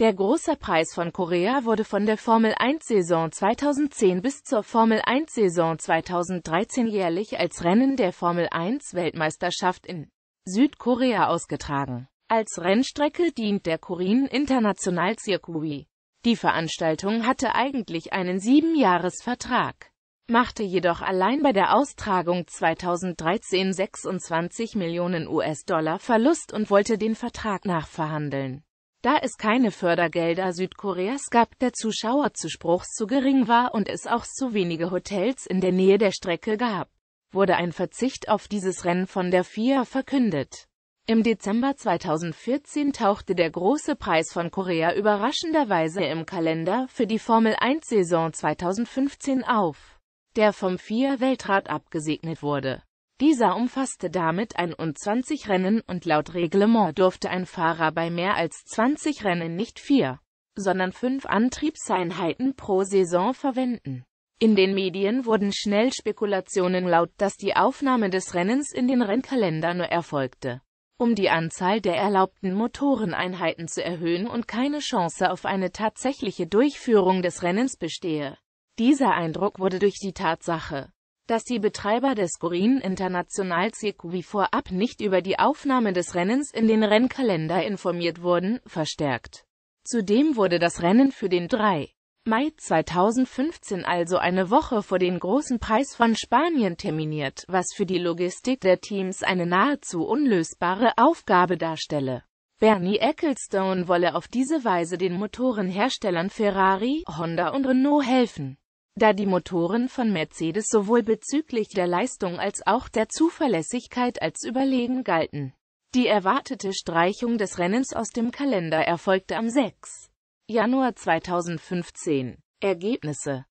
Der große Preis von Korea wurde von der Formel-1-Saison 2010 bis zur Formel-1-Saison 2013 jährlich als Rennen der Formel-1-Weltmeisterschaft in Südkorea ausgetragen. Als Rennstrecke dient der Korean International Circuit. Die Veranstaltung hatte eigentlich einen Siebenjahresvertrag, machte jedoch allein bei der Austragung 2013 26 Millionen US-Dollar Verlust und wollte den Vertrag nachverhandeln. Da es keine Fördergelder Südkoreas gab, der Zuschauerzuspruch zu gering war und es auch zu wenige Hotels in der Nähe der Strecke gab, wurde ein Verzicht auf dieses Rennen von der FIA verkündet. Im Dezember 2014 tauchte der Große Preis von Korea überraschenderweise im Kalender für die Formel-1-Saison 2015 auf, der vom FIA-Weltrat abgesegnet wurde. Dieser umfasste damit ein und 20 Rennen und laut Reglement durfte ein Fahrer bei mehr als 20 Rennen nicht vier, sondern fünf Antriebseinheiten pro Saison verwenden. In den Medien wurden schnell Spekulationen laut, dass die Aufnahme des Rennens in den Rennkalender nur erfolgte, um die Anzahl der erlaubten Motoreneinheiten zu erhöhen und keine Chance auf eine tatsächliche Durchführung des Rennens bestehe. Dieser Eindruck wurde durch die Tatsache dass die Betreiber des Green International Circuit vorab nicht über die Aufnahme des Rennens in den Rennkalender informiert wurden, verstärkt. Zudem wurde das Rennen für den 3. Mai 2015 also eine Woche vor den großen Preis von Spanien terminiert, was für die Logistik der Teams eine nahezu unlösbare Aufgabe darstelle. Bernie Ecclestone wolle auf diese Weise den Motorenherstellern Ferrari, Honda und Renault helfen da die Motoren von Mercedes sowohl bezüglich der Leistung als auch der Zuverlässigkeit als überlegen galten. Die erwartete Streichung des Rennens aus dem Kalender erfolgte am 6. Januar 2015. Ergebnisse